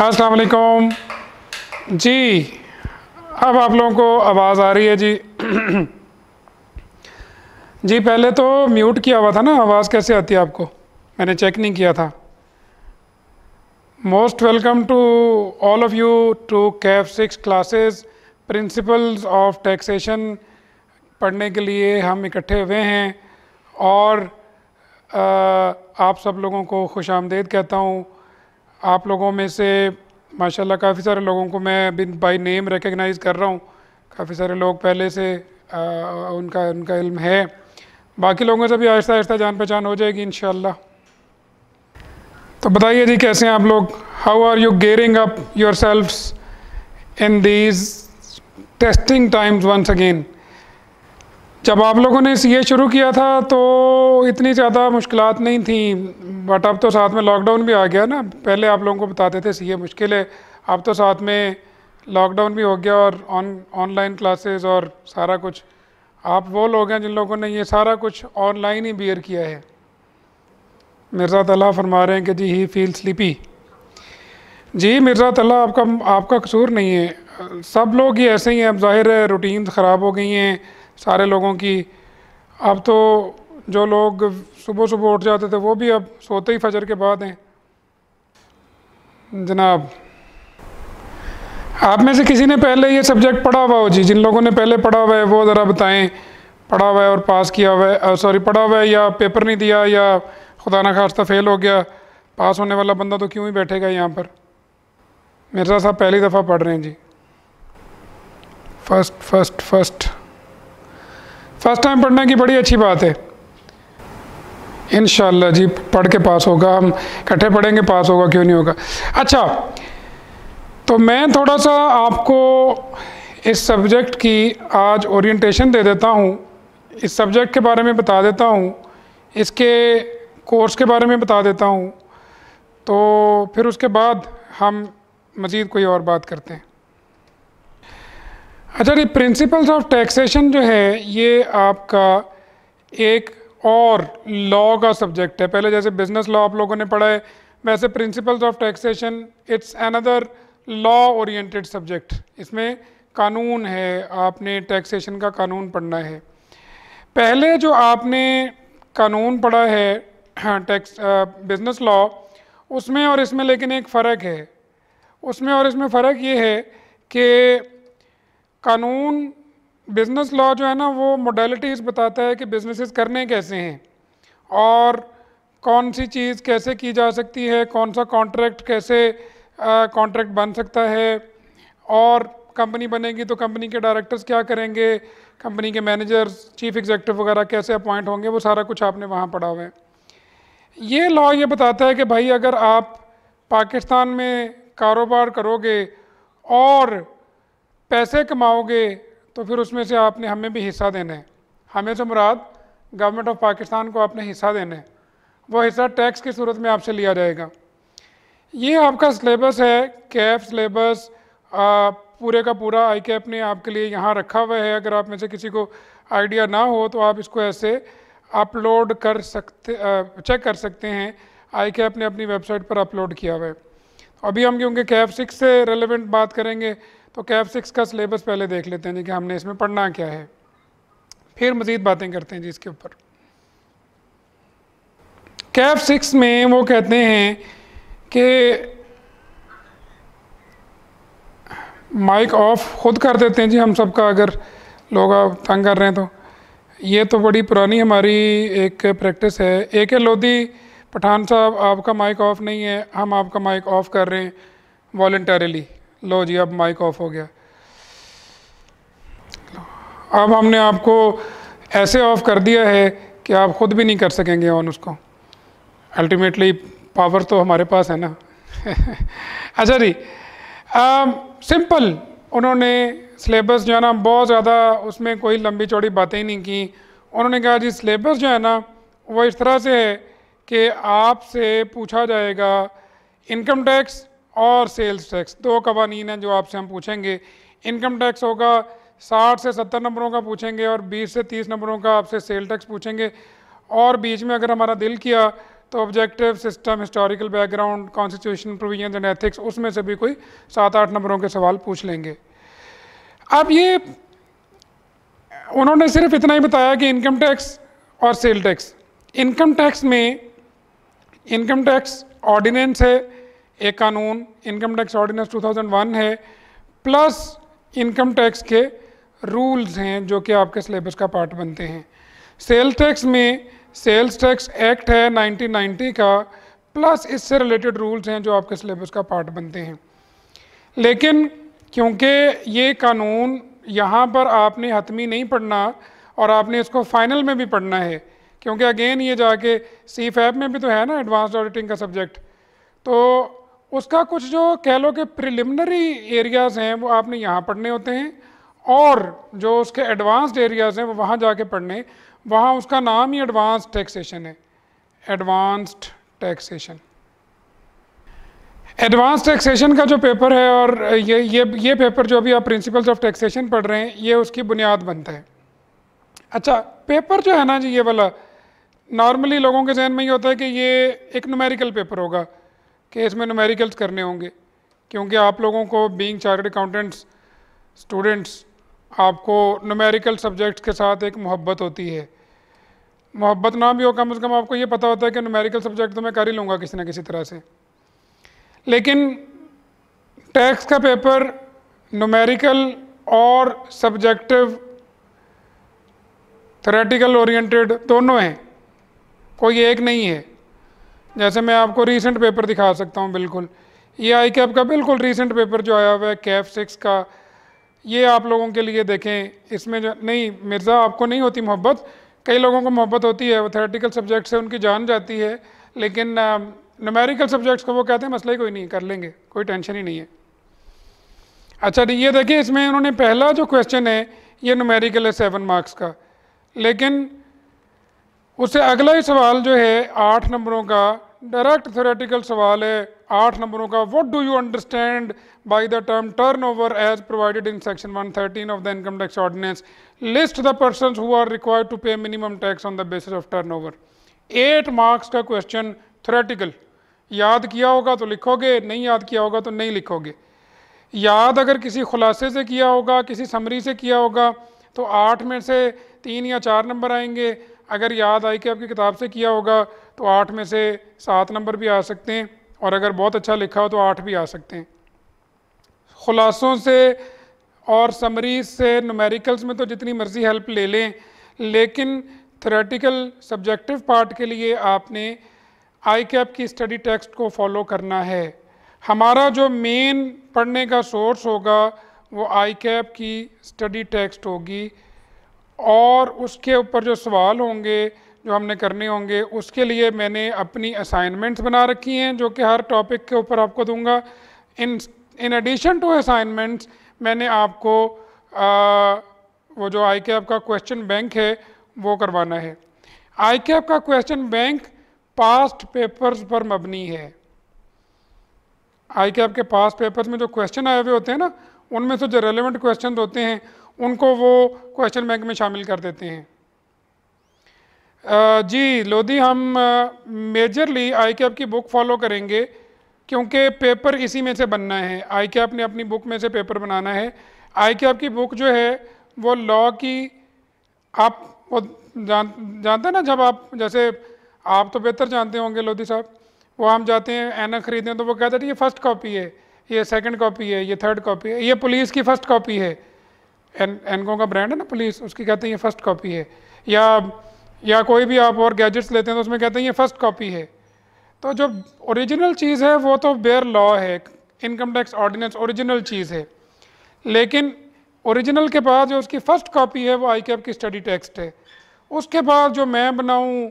अस्सलाम वालेकुम जी अब आप लोगों को आवाज़ आ रही है जी जी पहले तो म्यूट किया हुआ था ना आवाज़ कैसे आती है आपको मैंने चेक नहीं किया था most welcome to all of you to CAF six classes principles of taxation पढ़ने के लिए हम इकट्ठे हुए हैं और आ, आप सब लोगों को खुश आमदेद कहता हूँ आप लोगों में से माशाल्लाह काफ़ी सारे लोगों को मैं बिन बाई नेम रिकगनाइज़ कर रहा हूँ काफ़ी सारे लोग पहले से आ, उनका उनका इल्म है बाकी लोगों से भी आहिस्ता आहिस्ता जान पहचान हो जाएगी इन तो बताइए जी कैसे हैं आप लोग how are you gearing up yourself in these testing times once again जब आप लोगों ने सी ए शुरू किया था तो इतनी ज़्यादा मुश्किल नहीं थी बट अब तो साथ में लॉकडाउन भी आ गया ना पहले आप लोगों को बताते थे सी ए मुश्किल है अब तो साथ में लॉकडाउन भी हो गया और ऑन ऑनलाइन क्लासेस और सारा कुछ आप वो लोग हैं जिन लोगों ने ये सारा कुछ ऑनलाइन ही बियर किया है मिर्ज़ा तला फरमा रहे हैं कि जी ही फील स्लीपी जी मिर्ज़ा तला आपका आपका कसूर नहीं है सब लोग ही ऐसे ही हैं अब जाहिर है रूटीन ख़राब हो गई हैं सारे लोगों की अब तो जो लोग सुबह सुबह उठ जाते थे वो भी अब सोते ही फजर के बाद हैं जनाब आप में से किसी ने पहले ये सब्जेक्ट पढ़ा हुआ हो जी जिन लोगों ने पहले पढ़ा हुआ है वो ज़रा बताएं पढ़ा हुआ है और पास किया हुआ है सॉरी पढ़ा हुआ है या पेपर नहीं दिया या खुदा ना खास्ता फेल हो गया पास होने वाला बंदा तो क्यों ही बैठेगा यहाँ पर मिर्ज़ा साहब पहली दफ़ा पढ़ रहे हैं जी first first first first time पढ़ने की बड़ी अच्छी बात है इन जी पढ़ के पास होगा हम इकट्ठे पढ़ेंगे पास होगा क्यों नहीं होगा अच्छा तो मैं थोड़ा सा आपको इस सब्जेक्ट की आज ओरिएंटेशन दे देता हूँ इस सब्जेक्ट के बारे में बता देता हूँ इसके कोर्स के बारे में बता देता हूँ तो फिर उसके बाद हम मज़ीद कोई और बात करते हैं अच्छा जी प्रिंसिपल्स ऑफ टैक्सेशन जो है ये आपका एक और लॉ का सब्जेक्ट है पहले जैसे बिजनेस लॉ आप लोगों ने पढ़ा है वैसे principles of taxation it's another law oriented subject इसमें कानून है आपने टैक्सेशन का कानून पढ़ना है पहले जो आपने कानून पढ़ा है टैक्स बिजनेस लॉ उसमें और इसमें लेकिन एक फ़र्क है उसमें और इसमें फ़र्क ये है कि कानून बिज़नेस लॉ जो है ना वो मोडलिटीज़ बताता है कि बिजनेसेस करने कैसे हैं और कौन सी चीज़ कैसे की जा सकती है कौन सा कॉन्ट्रैक्ट कैसे कॉन्ट्रैक्ट बन सकता है और कंपनी बनेगी तो कंपनी के डायरेक्टर्स क्या करेंगे कंपनी के मैनेजर्स चीफ एग्जेक्टिव वगैरह कैसे अपॉइंट होंगे वो सारा कुछ आपने वहाँ पढ़ा हुआ है ये लॉ ये बताता है कि भाई अगर आप पाकिस्तान में कारोबार करोगे और पैसे कमाओगे तो फिर उसमें से आपने हमें भी हिस्सा देना है हमें से मुराद गवर्नमेंट ऑफ पाकिस्तान को आपने हिस्सा देना है वो हिस्सा टैक्स की सूरत में आपसे लिया जाएगा ये आपका सिलेबस है कैफ सिलेबस पूरे का पूरा आई कैप ने आपके लिए यहाँ रखा हुआ है अगर आप में से किसी को आइडिया ना हो तो आप इसको ऐसे अपलोड कर सकते चेक कर सकते हैं आई कैप ने अपनी वेबसाइट पर अपलोड किया हुआ है अभी हम क्योंकि कैफ सिक्स से रेलिवेंट बात करेंगे तो कैप सिक्स का सिलेबस पहले देख लेते हैं जी कि हमने इसमें पढ़ना क्या है फिर मज़ीद बातें करते हैं जी इसके ऊपर कैप सिक्स में वो कहते हैं कि माइक ऑफ खुद कर देते हैं जी हम सबका अगर लोग आप तंग कर रहे हैं तो ये तो बड़ी पुरानी हमारी एक प्रैक्टिस है ए के लोधी पठान साहब आपका माइक ऑफ नहीं है हम आपका माइक ऑफ कर रहे हैं वॉल्टरली लो जी अब माइक ऑफ हो गया अब हमने आपको ऐसे ऑफ कर दिया है कि आप ख़ुद भी नहीं कर सकेंगे ऑन उसको अल्टीमेटली पावर तो हमारे पास है ना अच्छा जी सिंपल उन्होंने सिलेबस जो है ना बहुत ज़्यादा उसमें कोई लंबी चौड़ी बातें ही नहीं की उन्होंने कहा जी सिलेबस जो है ना वो इस तरह से है कि आपसे पूछा जाएगा इनकम टैक्स और सेल्स टैक्स दो कवानीन हैं जो आपसे हम पूछेंगे इनकम टैक्स होगा साठ से सत्तर नंबरों का पूछेंगे और बीस से तीस नंबरों का आपसे सेल टैक्स पूछेंगे और बीच में अगर हमारा दिल किया तो objective system historical background constitution provision and ethics उसमें से भी कोई सात आठ नंबरों के सवाल पूछ लेंगे अब ये उन्होंने सिर्फ इतना ही बताया कि इनकम टैक्स और सेल टैक्स इनकम टैक्स में इनकम टैक्स ऑर्डिनेंस है एक कानून इनकम टैक्स ऑर्डिनेंस 2001 है प्लस इनकम टैक्स के रूल्स हैं जो कि आपके सिलेबस का पार्ट बनते हैं सेल्स टैक्स में सेल्स टैक्स एक्ट है 1990 का प्लस इससे रिलेटेड रूल्स हैं जो आपके सिलेबस का पार्ट बनते हैं लेकिन क्योंकि ये कानून यहाँ पर आपने हतमी नहीं पढ़ना और आपने इसको फाइनल में भी पढ़ना है क्योंकि अगेन ये जाके सी फैब में भी तो है ना एडवांस ऑडिटिंग का सब्जेक्ट तो उसका कुछ जो कह लो कि प्रिलिमिनरी एरियाज़ हैं वो आपने यहाँ पढ़ने होते हैं और जो उसके एडवांस्ड एरियाज़ हैं वो वहाँ जाके पढ़ने वहाँ उसका नाम ही एडवांस टैक्सेशन है एडवांस्ड टैक्सेशन एडवांस टैक्सेशन का जो पेपर है और ये ये ये पेपर जो अभी आप प्रिंसिपल्स ऑफ टैक्सेशन पढ़ रहे हैं ये उसकी बुनियाद बनता है अच्छा पेपर जो है ना जी ये वाला नॉर्मली लोगों के जहन में ये होता है कि ये एक नुमेरिकल पेपर होगा कि इसमें नुमेरिकल्स करने होंगे क्योंकि आप लोगों को बीइंग चार्टर्ड अकाउंटेंट्स स्टूडेंट्स आपको नुमेरिकल सब्जेक्ट्स के साथ एक मोहब्बत होती है मोहब्बत ना भी हो कम से कम आपको ये पता होता है कि नुमेरिकल सब्जेक्ट तो मैं कर ही लूँगा किसी ना किसी तरह से लेकिन टैक्स का पेपर नुमेरिकल और सब्जेक्टिव थ्रेटिकल ओरिएंटेड दोनों हैं कोई एक नहीं है जैसे मैं आपको रीसेंट पेपर दिखा सकता हूँ बिल्कुल ये आई कैप का बिल्कुल रीसेंट पेपर जो आया हुआ है कैफ सिक्स का ये आप लोगों के लिए देखें इसमें जो नहीं मिर्ज़ा आपको नहीं होती मोहब्बत कई लोगों को मोहब्बत होती है वो थेटिकल सब्जेक्ट से उनकी जान जाती है लेकिन नमेरिकल सब्जेक्ट्स को वो कहते हैं मसला ही कोई नहीं कर लेंगे कोई टेंशन ही नहीं है अच्छा ये देखिए इसमें उन्होंने पहला जो क्वेश्चन है ये नमेरिकल है सेवन मार्क्स का लेकिन उससे अगला ही सवाल जो है आठ नंबरों का डायरेक्ट थोरेटिकल सवाल है आठ नंबरों का what do you understand by the term turnover as provided in section 113 of the income tax ordinance list the person who are required to pay minimum tax on the basis of over eight marks का question theoretical याद किया होगा तो लिखोगे नहीं याद किया होगा तो नहीं लिखोगे याद अगर किसी खुलासे से किया होगा किसी समरी से किया होगा तो आठ में से तीन या चार नंबर आएंगे अगर याद आई कि आपकी किताब से किया होगा तो आठ में से सात नंबर भी आ सकते हैं और अगर बहुत अच्छा लिखा हो तो आठ भी आ सकते हैं खुलासों से और समरीज से नमेरिकल्स में तो जितनी मर्ज़ी हेल्प ले लें लेकिन थ्रेटिकल सब्जेक्टिव पार्ट के लिए आपने आई कैप की स्टडी टेक्स्ट को फॉलो करना है हमारा जो मेन पढ़ने का सोर्स होगा वो आई कैप की स्टडी टेक्स्ट होगी और उसके ऊपर जो सवाल होंगे जो हमने करने होंगे उसके लिए मैंने अपनी असाइनमेंट्स बना रखी हैं जो कि हर टॉपिक के ऊपर आपको दूंगा in in addition to assignments मैंने आपको आ, वो जो आई के आपका क्वेश्चन बैंक है वो करवाना है आई के आपका क्वेश्चन बैंक पास्ट पेपर्स पर मबनी है आई के आपके पास्ट पेपर्स में जो क्वेश्चन आए हुए होते हैं ना उनमें से जो रेलिवेंट क्वेश्चन होते हैं उनको वो क्वेश्चन बैंक में शामिल कर देते हैं जी लोधी हम मेजरली आई कैप की बुक फॉलो करेंगे क्योंकि पेपर इसी में से बनना है आई कैप ने अपनी बुक में से पेपर बनाना है आई कैप की बुक जो है वो लॉ की आप वो जान जानते हैं ना जब आप जैसे आप तो बेहतर जानते होंगे लोधी साहब वो हम जाते हैं ऐना खरीदने तो वो कहते हैं ये फर्स्ट कॉपी है ये सेकंड कॉपी है ये थर्ड कॉपी है ये पुलिस की फर्स्ट कॉपी है एन एनगो का ब्रांड है ना पुलिस उसकी कहते हैं ये फर्स्ट कॉपी है या या कोई भी आप और गैजेट्स लेते हैं तो उसमें कहते हैं ये फर्स्ट कॉपी है तो जो ओरिजिनल चीज़ है वो तो बेयर लॉ है इनकम टैक्स ऑर्डिनेंस ओरिजिनल चीज़ है लेकिन ओरिजिनल के बाद जो उसकी फ़र्स्ट कॉपी है वो आई कैप की स्टडी टेक्स्ट है उसके बाद जो मैं बनाऊँ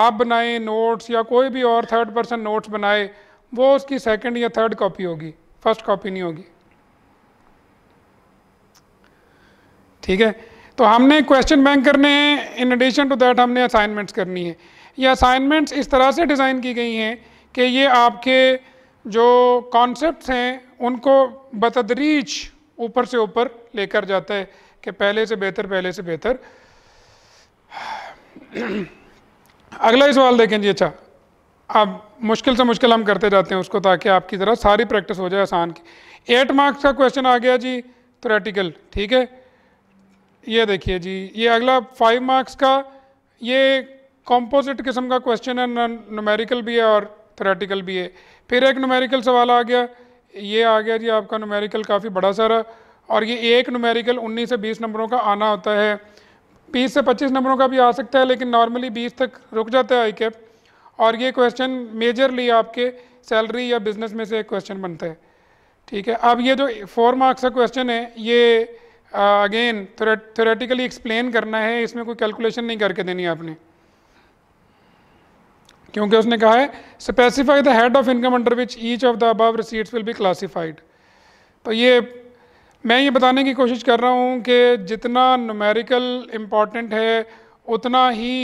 आप बनाएं नोट्स या कोई भी और थर्ड पर्सन नोट्स बनाए वो उसकी सेकंड या थर्ड कॉपी होगी फर्स्ट कॉपी नहीं होगी ठीक है तो हमने क्वेश्चन बैंक करने हैं इन एडिशन टू दैट हमने असाइनमेंट्स करनी है ये असाइनमेंट्स इस तरह से डिज़ाइन की गई हैं कि ये आपके जो कॉन्सेप्ट्स हैं उनको बतदरीज ऊपर से ऊपर लेकर जाता है कि पहले से बेहतर पहले से बेहतर अगला ही सवाल देखें जी अच्छा अब मुश्किल से मुश्किल हम करते जाते हैं उसको ताकि आपकी तरह सारी प्रैक्टिस हो जाए आसान की एट मार्क्स का क्वेश्चन आ गया जी थ्रेटिकल ठीक है ये देखिए जी ये अगला फाइव मार्क्स का ये कॉम्पोजिट किस्म का क्वेश्चन है नोमेरिकल भी है और थ्रेटिकल भी है फिर एक नोमेरिकल सवाल आ गया ये आ गया जी आपका नोमेरिकल काफ़ी बड़ा सारा और ये एक नोमेरिकल 19 से 20 नंबरों का आना होता है 20 से 25 नंबरों का भी आ सकता है लेकिन नॉर्मली 20 तक रुक जाता है आई कैप और ये क्वेश्चन मेजरली आपके सैलरी या बिजनेस में से एक क्वेश्चन बनता है ठीक है अब ये जो फोर मार्क्स का क्वेश्चन है ये अगेन थोरेटिकली एक्सप्लेन करना है इसमें कोई कैलकुलेशन नहीं करके देनी आपने क्योंकि उसने कहा है specify the head of income under which each of the above receipts will be classified तो ये मैं ये बताने की कोशिश कर रहा हूँ कि जितना नमेरिकल इम्पॉर्टेंट है उतना ही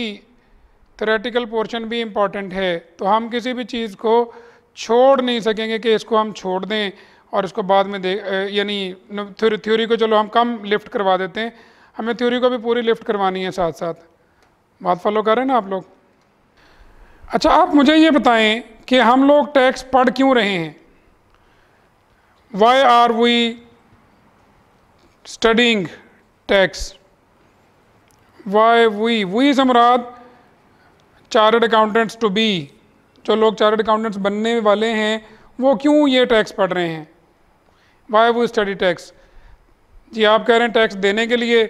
थोरेटिकल पोर्शन भी इम्पॉर्टेंट है तो हम किसी भी चीज़ को छोड़ नहीं सकेंगे कि इसको हम छोड़ दें और इसको बाद में दे यानी थ्योरी थ्योरी को चलो हम कम लिफ्ट करवा देते हैं हमें थ्योरी को भी पूरी लिफ्ट करवानी है साथ साथ बात फॉलो कर रहे हैं ना आप लोग अच्छा आप मुझे ये बताएं कि हम लोग टैक्स पढ़ क्यों रहे हैं why are we studying tax why we we से मुराद चार्टर्ड अकाउंटेंट्स टू बी जो लोग चार्टर्ड अकाउंटेंट्स बनने वाले हैं वो क्यों ये टैक्स पढ़ रहे हैं वाई वो स्टडी टैक्स जी आप कह रहे हैं टैक्स देने के लिए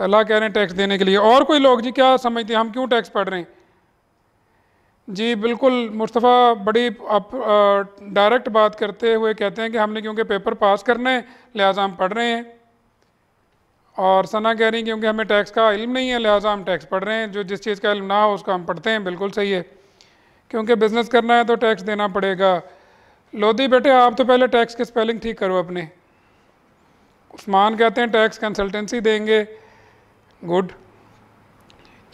तला कह रहे हैं टैक्स देने के लिए और कोई लोग जी क्या समझते हैं हम क्यों टैक्स पढ़ रहे हैं जी बिल्कुल मुस्तफ़ा बड़ी आप डायरेक्ट बात करते हुए कहते हैं कि हमने क्योंकि पेपर पास करने है लिहाजा हम पढ़ रहे हैं और सना कह रही क्योंकि हमें टैक्स का इल्म नहीं है लिहाजा हम टैक्स पढ़ रहे हैं जो जिस चीज़ का इल्म ना हो उसका हम पढ़ते हैं बिल्कुल सही है क्योंकि बिज़नेस करना है तो टैक्स देना पड़ेगा लोधी बेटे आप तो पहले टैक्स की स्पेलिंग ठीक करो अपने उस्मान कहते हैं टैक्स कंसल्टेंसी देंगे गुड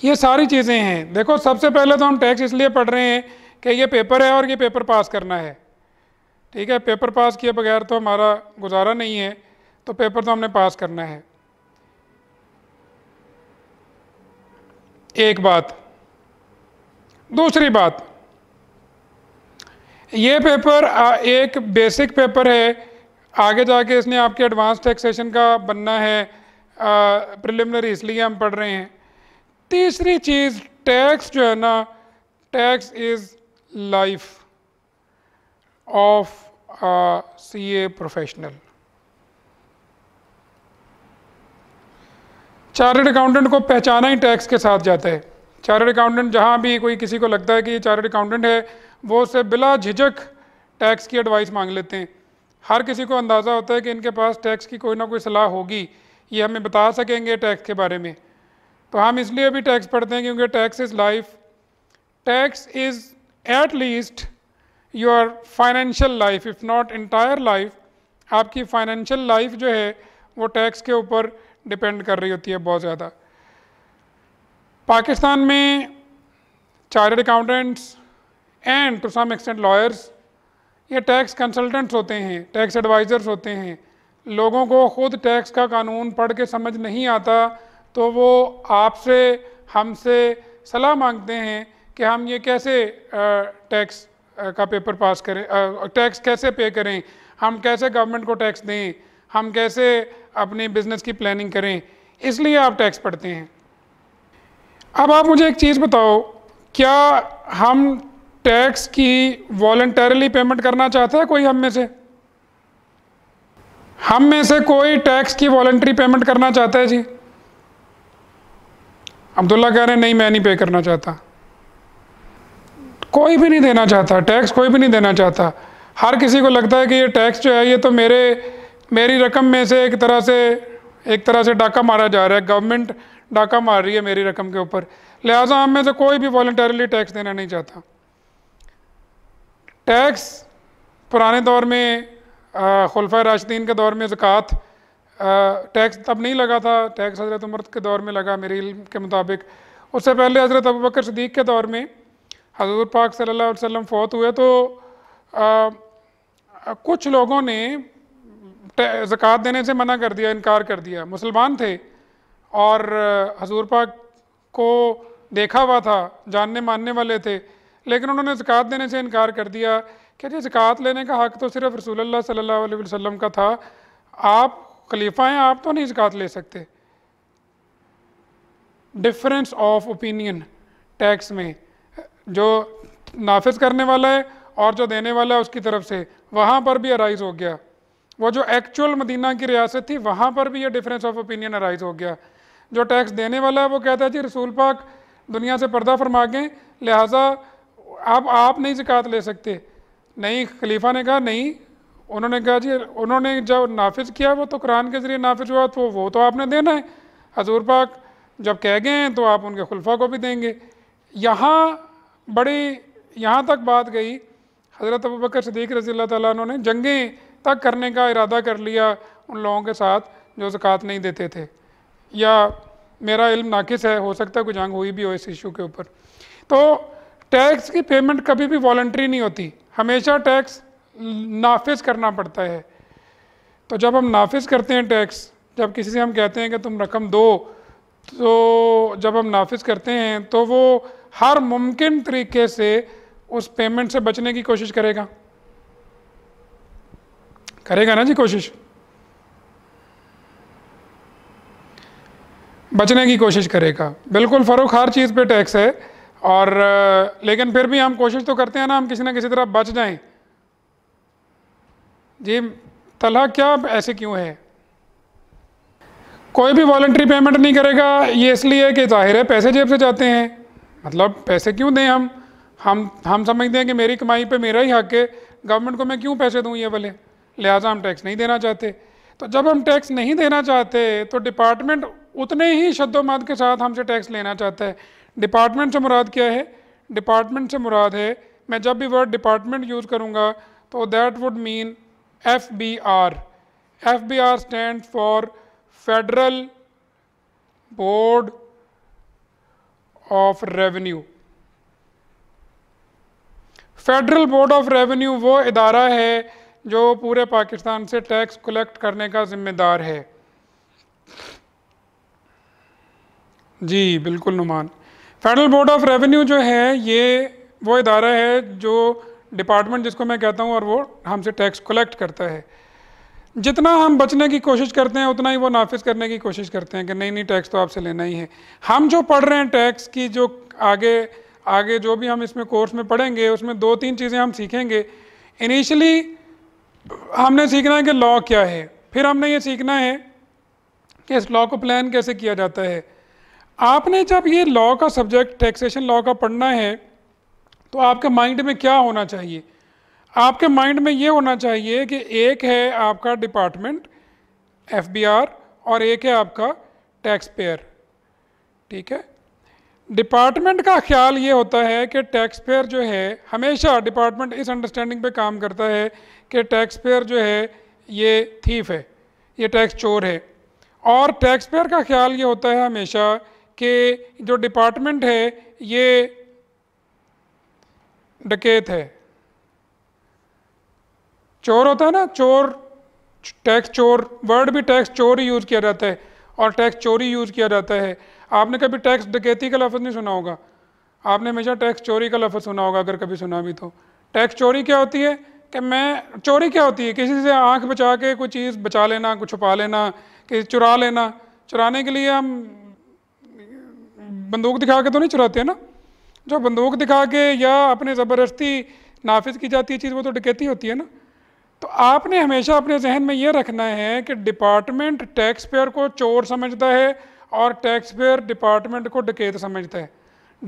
ये सारी चीज़ें हैं देखो सबसे पहले तो हम टैक्स इसलिए पढ़ रहे हैं कि ये पेपर है और ये पेपर पास करना है ठीक है पेपर पास किए बगैर तो हमारा गुजारा नहीं है तो पेपर तो हमने पास करना है एक बात दूसरी बात ये पेपर एक बेसिक पेपर है आगे जाके इसने आपके एडवांस टैक्सेशन का बनना है प्रिलिमिनरी इसलिए हम पढ़ रहे हैं तीसरी चीज़ टैक्स जो है ना tax is life of C A professional chartered accountant को पहचाना ही टैक्स के साथ जाता है चार्टर्ड अकाउंटेंट जहाँ भी कोई किसी को लगता है कि ये चार्टर्ड अकाउंटेंट है वो उसे बिला झिझक टैक्स की एडवाइस मांग लेते हैं हर किसी को अंदाज़ा होता है कि इनके पास टैक्स की कोई ना कोई सलाह होगी ये हमें बता सकेंगे टैक्स के बारे में तो हम इसलिए भी टैक्स पढ़ते हैं क्योंकि tax is life tax is at least your financial life if not entire life आपकी फाइनेंशियल लाइफ जो है वो टैक्स के ऊपर डिपेंड कर रही होती है बहुत ज़्यादा पाकिस्तान में chartered accountants and to some extent lawyers ये टैक्स कंसल्टेंट्स होते हैं टैक्स एडवाइज़र्स होते हैं लोगों को ख़ुद टैक्स का कानून पढ़ के समझ नहीं आता तो वो आपसे हमसे सलाह मांगते हैं कि हम ये कैसे टैक्स का पेपर पास करें टैक्स कैसे पे करें हम कैसे गवर्नमेंट को टैक्स दें हम कैसे अपने बिजनेस की प्लानिंग करें इसलिए आप टैक्स पढ़ते हैं अब आप मुझे एक चीज़ बताओ क्या हम टैक्स की वॉल्टरली पेमेंट करना चाहता है कोई हम में से हम में से कोई टैक्स की वॉल्ट्री पेमेंट करना चाहता है जी अब्दुल्ला कह रहे हैं नहीं मैं नहीं पे करना चाहता कोई भी नहीं देना चाहता टैक्स कोई भी नहीं देना चाहता हर किसी को लगता है कि ये टैक्स जो है ये तो मेरे मेरी रकम में से एक तरह से एक तरह से डाका मारा जा रहा है गवर्नमेंट डाका मार रही है मेरी रकम के ऊपर लिहाजा हम में से कोई भी वॉल्टरली टैक्स देना नहीं चाहता टैक्स पुराने दौर में खुलफा राशिदीन के दौर में ज़क़़त टैक्स तब नहीं लगा था टैक्स हज़रत उमर के दौर में लगा मेरे इल्म के मुताबिक उससे पहले हज़रत अबू बकर सदीक के दौर में हजरत पाक सल्लल्लाहु अलैहि वसल्लम फ़ौत हुए तो आ, कुछ लोगों ने ज़क़़त देने से मना कर दिया इनकार कर दिया मुसलमान थे और हजूर पाक को देखा हुआ था जानने मानने वाले थे लेकिन उन्होंने ज़क़ात देने से इनकार कर दिया कि जी ज़क़ात लेने का हक़ तो सिर्फ रसूल सल्ला वसम का था आप खलीफा हैं आप तो नहीं ज़क़ात ले सकते डिफरेंस ऑफ ओपिनियन टैक्स में जो नाफिज करने वाला है और जो देने वाला है उसकी तरफ से वहाँ पर भी अराइज़ हो गया वो जो एक्चुअल मदीना की रियासत थी वहाँ पर भी ये डिफरेंस ऑफ ओपिनियन अराइज़ हो गया जो टैक्स देने वाला है वो कहता है जी रसूल पाक दुनिया से पर्दा फरमा गए लिहाजा अब आप नहीं ज़क़़त ले सकते नहीं खलीफा ने कहा नहीं उन्होंने कहा जी उन्होंने जब नाफिज किया वो तो कुरान के ज़रिए नाफिज हुआ तो वो तो आपने देना है हजूर पाक जब कह गए हैं तो आप उनके खुलफा को भी देंगे यहाँ बड़ी यहाँ तक बात गई हज़रत अबू बकर सदीक रजी अल्लाह ने जंगें तक करने का इरादा कर लिया उन लोगों के साथ जो जक़ात नहीं देते थे या मेरा इल्म नाकिस है हो सकता है कोई जंग हुई भी हो इस इशू के ऊपर तो टैक्स की पेमेंट कभी भी वॉल्ट्री नहीं होती हमेशा टैक्स नाफिज करना पड़ता है तो जब हम नाफिज करते हैं टैक्स जब किसी से हम कहते हैं कि तुम रकम दो तो जब हम नाफिज करते हैं तो वो हर मुमकिन तरीके से उस पेमेंट से बचने की कोशिश करेगा करेगा ना जी कोशिश बचने की कोशिश करेगा बिल्कुल फरोख हर चीज़ पे टैक्स है और लेकिन फिर भी हम कोशिश तो करते हैं ना हम किसी ना किसी तरह बच जाएं जी तलह क्या ऐसे क्यों है कोई भी वॉल्ट्री पेमेंट नहीं करेगा ये इसलिए कि जाहिर है पैसे जेब से जाते हैं मतलब पैसे क्यों दें हम हम हम समझते हैं कि मेरी कमाई पे मेरा ही हक है गवर्नमेंट को मैं क्यों पैसे दूँ ये भले लिहाजा हम टैक्स नहीं देना चाहते तो जब हम टैक्स नहीं देना चाहते तो डिपार्टमेंट उतने ही शद्दोमद के साथ हमसे टैक्स लेना चाहता है डिपार्टमेंट से मुराद क्या है डिपार्टमेंट से मुराद है मैं जब भी वर्ड डिपार्टमेंट यूज़ करूँगा तो that would mean F B R F B R stand for federal board of revenue federal board of revenue वो इदारा है जो पूरे पाकिस्तान से टैक्स कलेक्ट करने का ज़िम्मेदार है जी बिल्कुल Numan federal board of revenue जो है ये वो इदारा है जो डिपार्टमेंट जिसको मैं कहता हूँ और वो हमसे टैक्स कलेक्ट करता है जितना हम बचने की कोशिश करते हैं उतना ही वो नाफिज करने की कोशिश करते हैं कि नहीं नहीं टैक्स तो आपसे लेना ही है हम जो पढ़ रहे हैं टैक्स की जो आगे आगे जो भी हम इसमें कोर्स में पढ़ेंगे उसमें दो तीन चीज़ें हम सीखेंगे इनिशली हमने सीखना है कि लॉ क्या है फिर हमने ये सीखना है कि इस लॉ को प्लान कैसे किया जाता है आपने जब ये लॉ का सब्जेक्ट टैक्सेशन लॉ का पढ़ना है तो आपके माइंड में क्या होना चाहिए आपके माइंड में ये होना चाहिए कि एक है आपका डिपार्टमेंट एफ और एक है आपका टैक्स पेयर ठीक है डिपार्टमेंट का ख्याल ये होता है कि टैक्स पेयर जो है हमेशा डिपार्टमेंट इस अंडरस्टैंडिंग पे काम करता है कि टैक्स पेयर जो है ये थीफ है ये टैक्स चोर है और टैक्स पेयर का ख्याल ये होता है हमेशा कि जो डिपार्टमेंट है ये डकैत है चोर होता है ना चोर टैक्स चोर वर्ड भी टैक्स चोर ही यूज़ किया जाता है और टैक्स चोरी यूज़ किया जाता है आपने कभी टैक्स डकैती का लफ्ज़ नहीं सुना होगा आपने हमेशा टैक्स चोरी का लफ्ज़ सुना होगा अगर कभी सुना भी तो टैक्स चोरी क्या होती है कि मैं चोरी क्या होती है किसी से आंख बचा के कोई चीज़ बचा लेना कुछ छुपा लेना किसी चुरा लेना चुराने के लिए हम बंदूक दिखा के तो नहीं चुराते हैं ना जो बंदूक दिखा के या अपने ज़बरदस्ती नाफिज की जाती है चीज़ वो तो डकैती होती है ना तो आपने हमेशा अपने जहन में ये रखना है कि डिपार्टमेंट टैक्स पेयर को चोर समझता है और टैक्स पेयर डिपार्टमेंट को डकैत समझता है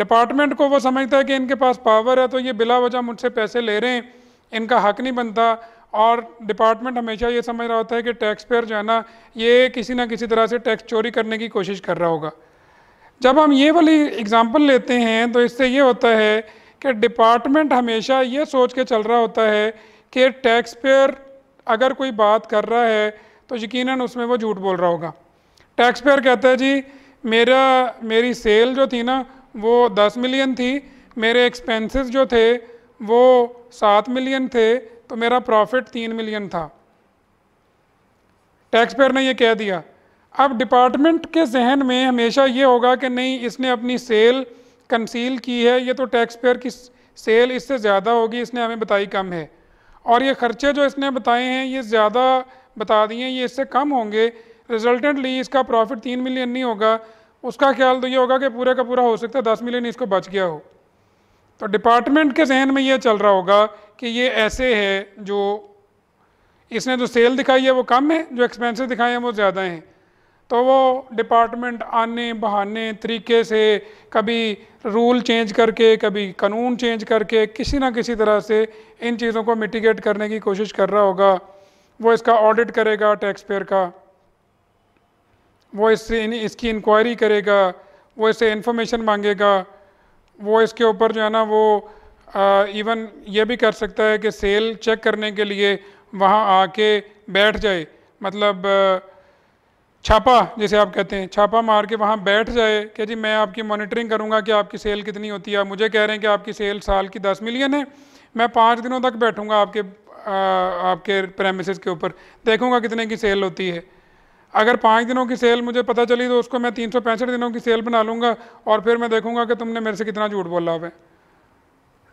डिपार्टमेंट को वो समझता है कि इनके पास पावर है तो ये बिला वजह मुझसे पैसे ले रहे हैं इनका हक नहीं बनता और डिपार्टमेंट हमेशा ये समझ रहा होता है कि टैक्स पेयर जो है ना ये किसी ना किसी तरह से टैक्स चोरी करने की कोशिश कर रहा होगा जब हम ये वाली एग्ज़ाम्पल लेते हैं तो इससे ये होता है कि डिपार्टमेंट हमेशा ये सोच के चल रहा होता है कि टैक्स पेयर अगर कोई बात कर रहा है तो यकीनन उसमें वो झूठ बोल रहा होगा टैक्स पेयर कहता है जी मेरा मेरी सेल जो थी ना वो दस मिलियन थी मेरे एक्सपेंसेस जो थे वो सात मिलियन थे तो मेरा प्रॉफिट तीन मिलियन था टैक्स पेयर ने ये कह दिया अब डिपार्टमेंट के जहन में हमेशा ये होगा कि नहीं इसने अपनी सेल कंसील की है ये तो टैक्स पेयर की सेल इससे ज़्यादा होगी इसने हमें बताई कम है और ये खर्चे जो इसने बताए हैं ये ज़्यादा बता दिए ये इससे कम होंगे रिजल्टेंटली इसका प्रॉफिट तीन मिलियन नहीं होगा उसका ख्याल तो ये होगा कि पूरा का पूरा हो सकता है दस मिलियन इसको बच गया हो तो डिपार्टमेंट के जहन में ये चल रहा होगा कि ये ऐसे है जो इसने जो सेल दिखाई है वो कम है जो एक्सपेंसेस दिखाए हैं वो ज़्यादा हैं तो वो डिपार्टमेंट आने बहाने तरीके से कभी रूल चेंज करके कभी कानून चेंज करके किसी ना किसी तरह से इन चीज़ों को मिटिगेट करने की कोशिश कर रहा होगा वो इसका ऑडिट करेगा टैक्स पेयर का वो इससे इन, इसकी इंक्वायरी करेगा वो इससे इन्फॉर्मेशन मांगेगा वो इसके ऊपर जो है ना वो आ, इवन ये भी कर सकता है कि सेल चेक करने के लिए वहाँ आके बैठ जाए मतलब आ, छापा जिसे आप कहते हैं छापा मार के वहाँ बैठ जाए कि जी मैं आपकी मॉनिटरिंग करूँगा कि आपकी सेल कितनी होती है मुझे कह रहे हैं कि आपकी सेल साल की दस मिलियन है मैं पाँच दिनों तक बैठूँगा आपके आ, आपके प्रेमिस के ऊपर देखूँगा कितने की सेल होती है अगर पाँच दिनों की सेल मुझे पता चली तो उसको मैं तीन सौ पैंसठ दिनों की सेल बना लूँगा और फिर मैं देखूँगा कि तुमने मेरे से कितना झूठ बोला हुआ है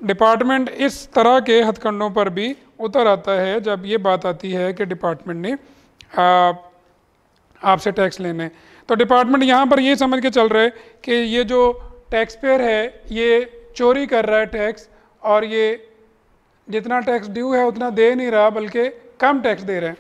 डिपार्टमेंट इस तरह के हथकंडों पर भी उतर आता है जब ये बात आती है कि डिपार्टमेंट ने आपसे टैक्स लेने तो डिपार्टमेंट यहाँ पर ये समझ के चल रहे कि ये जो टैक्स पेयर है ये चोरी कर रहा है टैक्स और ये जितना टैक्स ड्यू है उतना दे नहीं रहा बल्कि कम टैक्स दे रहे हैं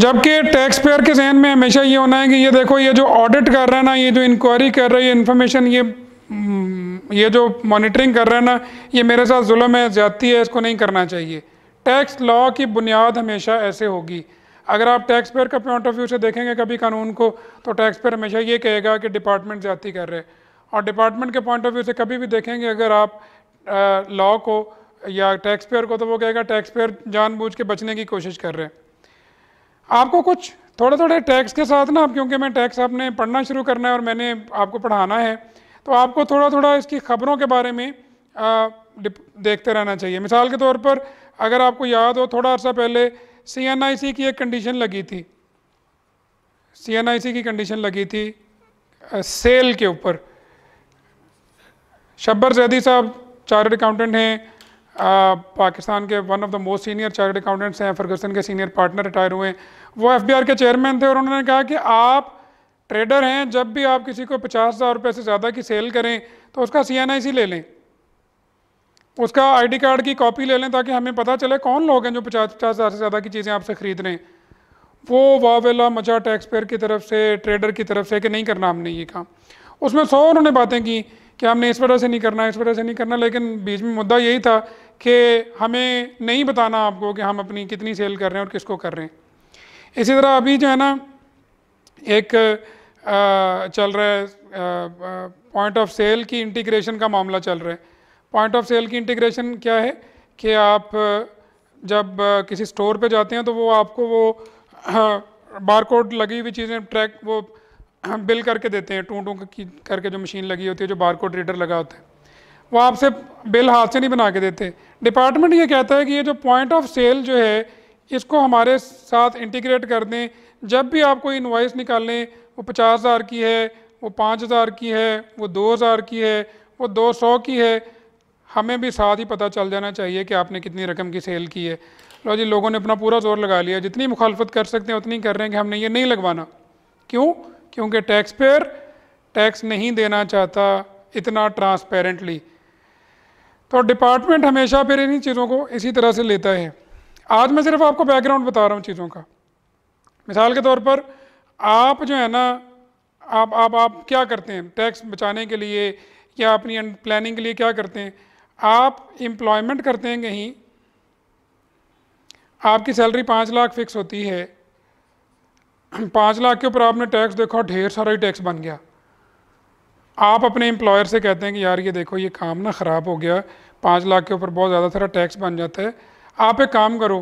जबकि टैक्स पेयर के जहन में हमेशा ये होना है कि ये देखो ये जो ऑडिट कर रहा है ना ये जो इंक्वायरी कर रहा है ये इन्फॉर्मेशन ये हम्म, ये जो मॉनिटरिंग कर रहा है ना ये मेरे साथ जुल्म है ज़्यादती है इसको नहीं करना चाहिए टैक्स लॉ की बुनियाद हमेशा ऐसे होगी अगर आप टैक्स पेयर का पॉइंट ऑफ व्यू से देखेंगे कभी कानून को तो टैक्स पेयर हमेशा ये कहेगा कि डिपार्टमेंट ज़्यादा कर रहे और डिपार्टमेंट के पॉइंट ऑफ व्यू से कभी भी देखेंगे अगर आप लॉ को या टैक्स पेयर को तो वो कहेगा टैक्स पेयर जानबूझ के बचने की कोशिश कर रहे हैं आपको कुछ थोड़े थोड़े टैक्स के साथ ना क्योंकि मैं टैक्स आपने पढ़ना शुरू करना है और मैंने आपको पढ़ाना है तो आपको थोड़ा थोड़ा इसकी खबरों के बारे में आ, देखते रहना चाहिए मिसाल के तौर पर अगर आपको याद हो थोड़ा अर्सा पहले सी की एक कंडीशन लगी थी सी की कंडीशन लगी थी सेल के ऊपर शब्बर जैदी साहब चार्टर्ड अकाउंटेंट हैं पाकिस्तान के one of the most senior chartered accountants हैं फर्गसन के सीनियर पार्टनर रिटायर हुए हैं वो एफबीआर के चेयरमैन थे और उन्होंने कहा कि आप ट्रेडर हैं जब भी आप किसी को पचास हज़ार रुपये से ज़्यादा की सेल करें तो उसका सी ले लें उसका आईडी कार्ड की कॉपी ले लें ताकि हमें पता चले कौन लोग हैं जो पचास पचास हज़ार से ज़्यादा की चीज़ें आपसे ख़रीद रहे हैं वो वावेला मजा टैक्स पेयर की तरफ से ट्रेडर की तरफ से कि नहीं करना हमने ये काम उसमें सौ उन्होंने बातें की कि हमने इस वजह से नहीं करना इस वजह से नहीं करना लेकिन बीच में मुद्दा यही था कि हमें नहीं बताना आपको कि हम अपनी कितनी सेल कर रहे हैं और किसको कर रहे हैं इसी तरह अभी जो है ना एक आ, चल रहा है पॉइंट ऑफ सेल की इंटीग्रेशन का मामला चल रहा है पॉइंट ऑफ सेल की इंटीग्रेशन क्या है कि आप जब किसी स्टोर पे जाते हैं तो वो आपको वो बार कोड लगी हुई चीज़ें ट्रैक वो बिल करके देते हैं टू टू करके जो मशीन लगी होती है जो बार कोड रीडर लगा होता है वो आपसे बिल हाथ से नहीं बना के देते डिपार्टमेंट ये कहता है कि ये जो पॉइंट ऑफ सेल जो है इसको हमारे साथ इंटीग्रेट कर दें जब भी आप कोई इन्वाइस निकालें वो पचास हज़ार की है वो पाँच हज़ार की है वो दो हज़ार की है वो दो सौ की है हमें भी साथ ही पता चल जाना चाहिए कि आपने कितनी रकम की सेल की है लो जी लोगों ने अपना पूरा जोर लगा लिया जितनी मुखालफत कर सकते हैं उतनी कर रहे हैं कि हमने ये नहीं लगवाना क्यों क्योंकि टैक्स पेयर टैक्स नहीं देना चाहता इतना ट्रांसपेरेंटली तो डिपार्टमेंट हमेशा फिर इन्हीं चीज़ों को इसी तरह से लेता है आज मैं सिर्फ आपको बैकग्राउंड बता रहा हूँ चीज़ों का मिसाल के तौर पर आप जो है ना आप आप आप क्या करते हैं टैक्स बचाने के लिए या अपनी प्लानिंग के लिए क्या करते हैं आप एम्प्लॉयमेंट करते हैं कहीं आपकी सैलरी पाँच लाख फिक्स होती है पाँच लाख के ऊपर आपने टैक्स देखा ढेर सारा ही टैक्स बन गया आप अपने एम्प्लॉयर से कहते हैं कि यार ये देखो ये काम ना ख़राब हो गया पाँच लाख के ऊपर बहुत ज़्यादा सारा टैक्स बन जाता है आप एक काम करो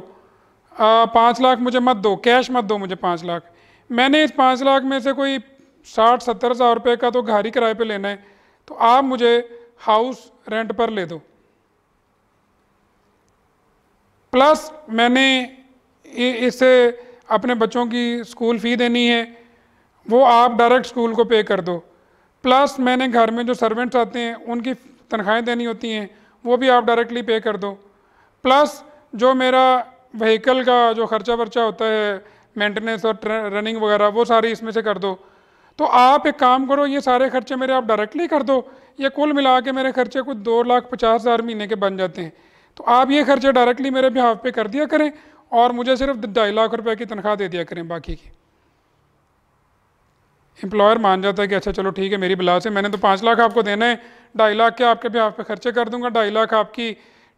पाँच लाख मुझे मत दो कैश मत दो मुझे पाँच लाख मैंने इस पाँच लाख में से कोई साठ सत्तर हज़ार रुपये का तो घर ही किराए पर लेना है तो आप मुझे हाउस रेंट पर ले दो प्लस मैंने इस अपने बच्चों की स्कूल फ़ी देनी है वो आप डायरेक्ट स्कूल को पे कर दो प्लस मैंने घर में जो सर्वेंट्स आते हैं उनकी तनख्वाहें देनी होती हैं वो भी आप डायरेक्टली पे कर दो प्लस जो मेरा व्हीकल का जो खर्चा वर्चा होता है मेंटेनेंस और रनिंग वगैरह वो सारी इसमें से कर दो तो आप एक काम करो ये सारे खर्चे मेरे आप डायरेक्टली कर दो ये कुल मिला के मेरे खर्चे कुछ दो लाख पचास हज़ार महीने के बन जाते हैं तो आप ये खर्चे डायरेक्टली मेरे बिहाफ पे कर दिया करें और मुझे सिर्फ ढाई लाख रुपए की तनख्वाह दे दिया करें बाकी की एम्प्लॉयर मान जाता है कि अच्छा चलो ठीक है मेरी बिलास से मैंने तो पाँच लाख आपको देना है ढाई लाख के आपके बिहाफ पे खर्चे कर दूंगा ढाई लाख आपकी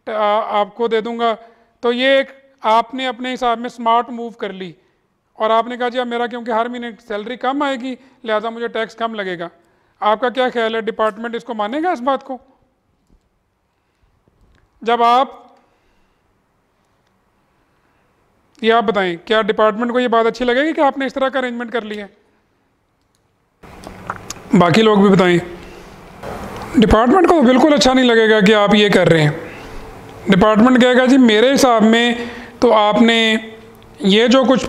आ, आपको दे दूंगा तो ये एक आपने अपने हिसाब में स्मार्ट मूव कर ली और आपने कहा जी अब मेरा क्योंकि हर महीने सैलरी कम आएगी लिहाजा मुझे टैक्स कम लगेगा आपका क्या ख्याल है डिपार्टमेंट इसको मानेगा इस बात को जब आप ये आप बताएं क्या डिपार्टमेंट को ये बात अच्छी लगेगी कि आपने इस तरह का अरेंजमेंट कर लिया है बाकी लोग भी बताएं डिपार्टमेंट को बिल्कुल अच्छा नहीं लगेगा कि आप ये कर रहे हैं डिपार्टमेंट कहेगा जी मेरे हिसाब में तो आपने ये जो कुछ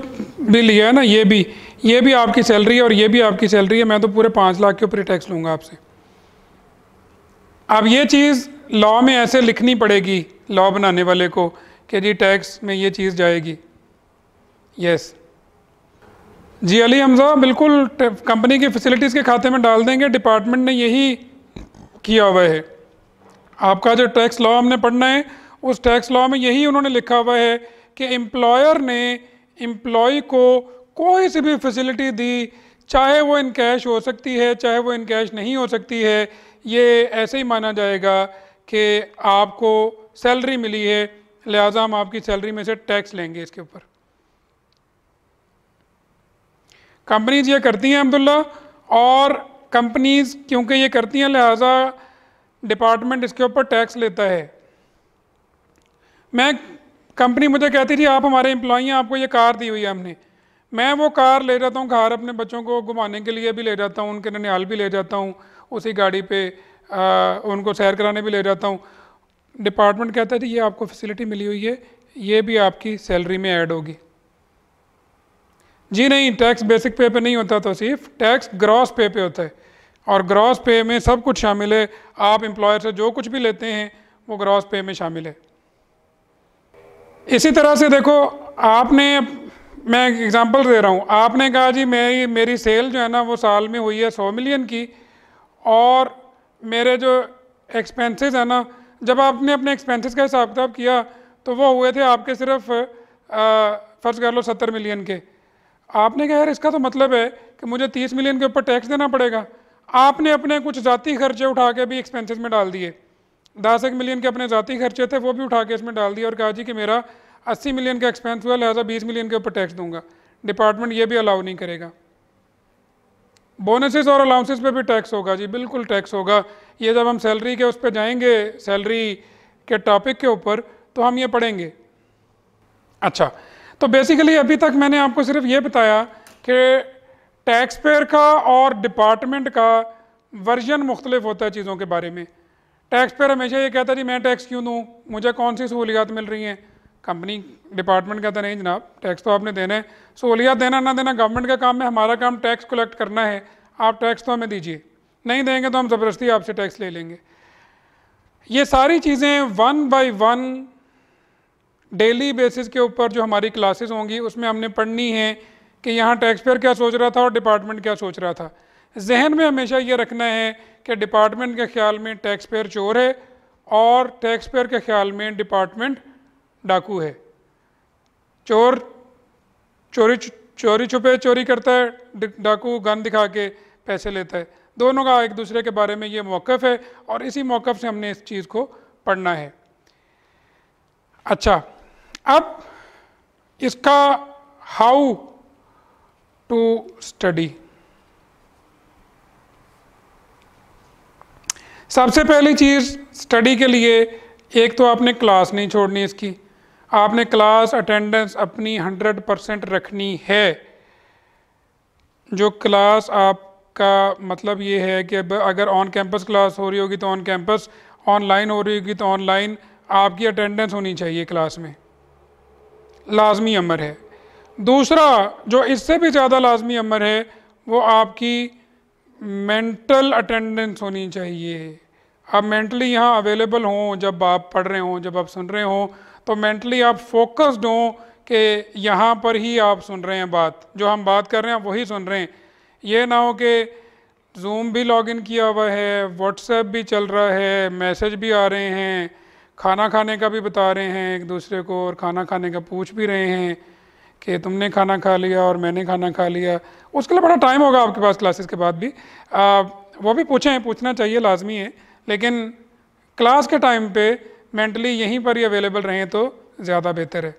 भी लिया है ना ये भी ये भी आपकी सैलरी है और ये भी आपकी सैलरी है मैं तो पूरे पाँच लाख के ऊपर टैक्स लूँगा आपसे अब ये चीज़ लॉ में ऐसे लिखनी पड़ेगी लॉ बनाने वाले को कि जी टैक्स में ये चीज़ जाएगी यस जी अली हमज़ा बिल्कुल कंपनी की फैसिलिटीज़ के खाते में डाल देंगे डिपार्टमेंट ने यही किया हुआ है आपका जो टैक्स लॉ हमने पढ़ना है उस टैक्स लॉ में यही उन्होंने लिखा हुआ है कि एम्प्लॉयर ने एम्प्लॉय को कोई सी भी फैसिलिटी दी चाहे वो इन कैश हो सकती है चाहे वो इन कैश नहीं हो सकती है ये ऐसे ही माना जाएगा कि आपको सैलरी मिली है लिहाजा हम आपकी सैलरी में से टैक्स लेंगे इसके ऊपर कंपनीज ये करती हैं अब्दुल्ला और कंपनीज क्योंकि ये करती हैं लिहाजा डिपार्टमेंट इसके ऊपर टैक्स लेता है मैं कंपनी मुझे कहती थी आप हमारे एम्प्लॉई हैं आपको ये कार दी हुई है हमने मैं वो कार ले जाता हूँ घर अपने बच्चों को घुमाने के लिए भी ले जाता हूँ उनके ननिहाल भी ले जाता हूँ उसी गाड़ी पे आ, उनको सैर कराने भी ले जाता हूँ डिपार्टमेंट कहता है जी ये आपको फैसिलिटी मिली हुई है ये भी आपकी सैलरी में ऐड होगी जी नहीं टैक्स बेसिक पे पे नहीं होता तो सिर्फ टैक्स ग्रॉस पे पे होता है और ग्रॉस पे में सब कुछ शामिल है आप एम्प्लॉयर से जो कुछ भी लेते हैं वो ग्रॉस पे में शामिल है इसी तरह से देखो आपने मैं एक एग्ज़ाम्पल दे रहा हूँ आपने कहा जी मेरी मेरी सेल जो है ना वो साल में हुई है सौ मिलियन की और मेरे जो एक्सपेंसेस है ना जब आपने अपने एक्सपेंसेस का हिसाब किताब किया तो वो हुए थे आपके सिर्फ फ़र्ज़ कर लो सत्तर मिलियन के आपने कहा यार इसका तो मतलब है कि मुझे तीस मिलियन के ऊपर टैक्स देना पड़ेगा आपने अपने कुछ ज़ाती खर्चे उठा के भी एक्सपेंसिस में डाल दिए दस एक मिलियन के अपने ज़ाती खर्चे थे वो भी उठा के इसमें डाल दिए और कहा जी कि मेरा अस्सी मिलियन का एक्सपेंस हुआ लिहाजा बीस मिलियन के ऊपर टैक्स दूंगा डिपार्टमेंट ये भी अलाउ नहीं करेगा बोनसेस और अलाउंसेस पे भी टैक्स होगा जी बिल्कुल टैक्स होगा ये जब हम सैलरी के उस पर जाएंगे सैलरी के टॉपिक के ऊपर तो हम ये पढ़ेंगे अच्छा तो बेसिकली अभी तक मैंने आपको सिर्फ ये बताया कि टैक्स पेयर का और डिपार्टमेंट का वर्जन मुख्तलिफ होता है चीज़ों के बारे में टैक्स पेयर हमेशा ये कहता है जी मैं टैक्स क्यों दूँ मुझे कौन सी सहूलियात मिल रही हैं कंपनी डिपार्टमेंट का तो नहीं जनाब टैक्स तो आपने देना है सहूलियात देना ना देना गवर्नमेंट का काम है हमारा काम टैक्स कलेक्ट करना है आप टैक्स तो हमें दीजिए नहीं देंगे तो हम ज़बरदस्ती आपसे टैक्स ले लेंगे ये सारी चीज़ें one by one daily basis के ऊपर जो हमारी क्लासेस होंगी उसमें हमने पढ़नी है कि यहाँ टैक्स पेयर क्या सोच रहा था और डिपार्टमेंट क्या सोच रहा था जहन में हमेशा ये रखना है कि डिपार्टमेंट के ख्याल में टैक्स पेयर चोर है और टैक्स पेयर के ख्याल में डिपार्टमेंट डाकू है चोर चोरी चोरी छुपे चोरी करता है डाकू गन दिखा के पैसे लेता है दोनों का एक दूसरे के बारे में ये मौक़ है और इसी मौक़ से हमने इस चीज़ को पढ़ना है अच्छा अब इसका हाउ टू स्टडी सबसे पहली चीज़ स्टडी के लिए एक तो आपने क्लास नहीं छोड़नी इसकी आपने क्लास अटेंडेंस अपनी 100 परसेंट रखनी है जो क्लास आपका मतलब ये है कि अगर ऑन कैंपस क्लास हो रही होगी तो ऑन कैंपस ऑनलाइन हो रही होगी तो ऑनलाइन आपकी अटेंडेंस होनी चाहिए क्लास में लाजमी अमर है दूसरा जो इससे भी ज़्यादा लाजमी अमर है वो आपकी मेंटल अटेंडेंस होनी चाहिए आप मेंटली यहाँ अवेलेबल हों जब आप पढ़ रहे हों जब आप सुन रहे हों तो मेंटली आप फोकस्ड हों कि यहाँ पर ही आप सुन रहे हैं बात जो हम बात कर रहे हैं वही सुन रहे हैं ये ना हो कि जूम भी लॉगिन किया हुआ है व्हाट्सएप भी चल रहा है मैसेज भी आ रहे हैं खाना खाने का भी बता रहे हैं एक दूसरे को और खाना खाने का पूछ भी रहे हैं कि तुमने खाना खा लिया और मैंने खाना खा लिया उसके लिए बड़ा टाइम होगा आपके पास क्लासेस के बाद भी आ, वो भी पूछें पूछना चाहिए लाजमी है लेकिन क्लास के टाइम पे मेंटली यहीं पर ही अवेलेबल रहें तो ज़्यादा बेहतर है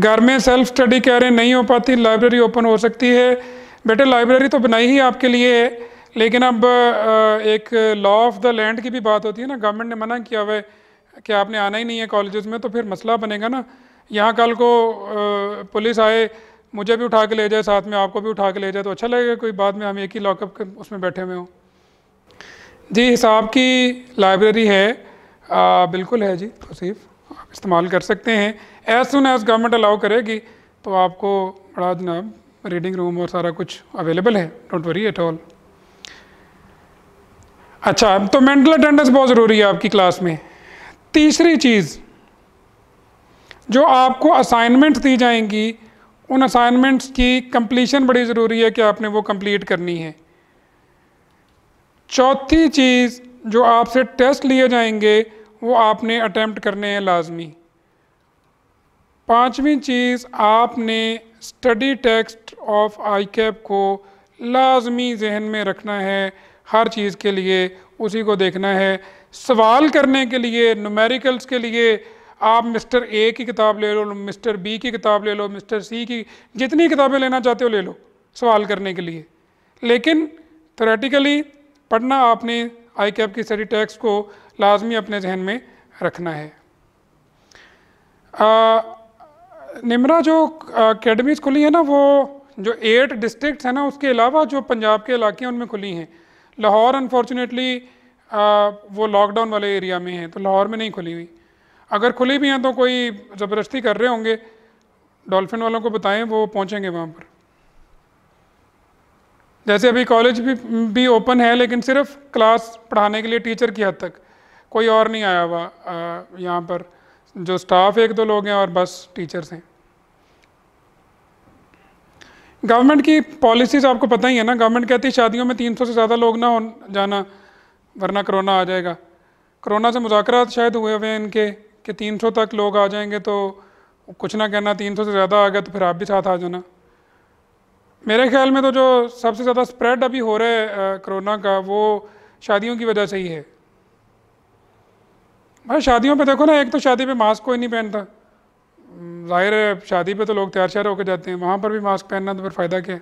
घर में सेल्फ स्टडी कह रहे नहीं हो पाती लाइब्रेरी ओपन हो सकती है बेटे लाइब्रेरी तो बनाई ही आपके लिए है लेकिन अब एक लॉ ऑफ द लैंड की भी बात होती है ना गवर्नमेंट ने मना किया हुआ कि आपने आना ही नहीं है कॉलेजेस में तो फिर मसला बनेगा ना यहाँ कल को पुलिस आए मुझे भी उठा के ले जाए साथ में आपको भी उठा के ले जाए तो अच्छा लगेगा कोई बाद में हम एक ही लॉकअप उसमें बैठे हुए हों जी हिसाब की लाइब्रेरी है आ, बिल्कुल है जी तोसीफ़ आप इस्तेमाल कर सकते हैं as soon as government allow करेगी तो आपको बड़ा जनाब रीडिंग रूम और सारा कुछ अवेलेबल है डोंट वरी एट ऑल अच्छा तो मेंटल अटेंडेंस बहुत ज़रूरी है आपकी क्लास में तीसरी चीज़ जो आपको असाइनमेंट्स दी जाएंगी उन असाइनमेंट्स की कंप्लीशन बड़ी ज़रूरी है कि आपने वो कंप्लीट करनी है चौथी चीज़ जो आपसे टेस्ट लिए जाएंगे वो आपने अटैम्प्ट करने हैं लाजमी पाँचवीं चीज़ आपने study text of ICAP को लाजमी जहन में रखना है हर चीज़ के लिए उसी को देखना है सवाल करने के लिए नुमेरिकल्स के लिए आप मिस्टर ए की किताब ले लो मिस्टर बी की किताब ले लो मिस्टर सी की जितनी किताबें लेना चाहते हो ले लो सवाल करने के लिए लेकिन थोरेटिकली पढ़ना आपने आई कैप की स्टडी टेक्स्ट को लाजमी अपने जहन में रखना है निमरा जो अकेडमीज़ खुली है ना वो जो एट डिस्ट्रिक्ट हैं ना उसके अलावा जो पंजाब के इलाके हैं उनमें खुली हैं लाहौर अनफॉर्चुनेटली वो लॉकडाउन वाले एरिया में हैं तो लाहौर में नहीं खुली हुई अगर खुली भी हैं तो कोई ज़बरदस्ती कर रहे होंगे डॉल्फिन वालों को बताएं वो पहुंचेंगे वहाँ पर जैसे अभी कॉलेज भी भी ओपन है लेकिन सिर्फ क्लास पढ़ाने के लिए टीचर की हद तक कोई और नहीं आया हुआ यहाँ पर जो स्टाफ एक दो लोग हैं और बस टीचर्स हैं गवर्नमेंट की पॉलिसीज़ आपको पता ही है ना गवर्नमेंट कहती है शादियों में 300 से ज़्यादा लोग ना हो जाना वरना कोरोना आ जाएगा कोरोना से मुजाकर शायद हुए हुए हैं इनके कि 300 तक लोग आ जाएंगे तो कुछ ना कहना 300 से ज़्यादा आ गया तो फिर आप भी साथ आ जाना मेरे ख्याल में तो जो सबसे ज़्यादा स्प्रेड अभी हो रहा है कोरोना का वो शादियों की वजह से ही है भाई शादियों पे देखो ना एक तो शादी पे मास्क कोई नहीं पहनता जाहिर है शादी पे तो लोग तैयार श्यार होकर जाते हैं वहाँ पर भी मास्क पहनना तो फिर फ़ायदा क्या है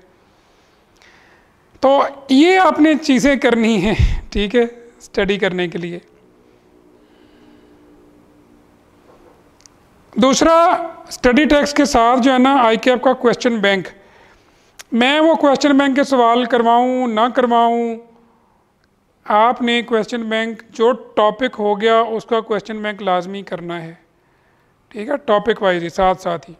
तो ये आपने चीज़ें करनी हैं ठीक है स्टडी करने के लिए दूसरा स्टडी टैक्स के साथ जो है ना आई के का क्वेश्चन बैंक मैं वो क्वेश्चन बैंक के सवाल करवाऊँ ना करवाऊँ आपने क्वेश्चन बैंक जो टॉपिक हो गया उसका क्वेश्चन बैंक लाजमी करना है ठीक है टॉपिक वाइज ही साथ साथ ही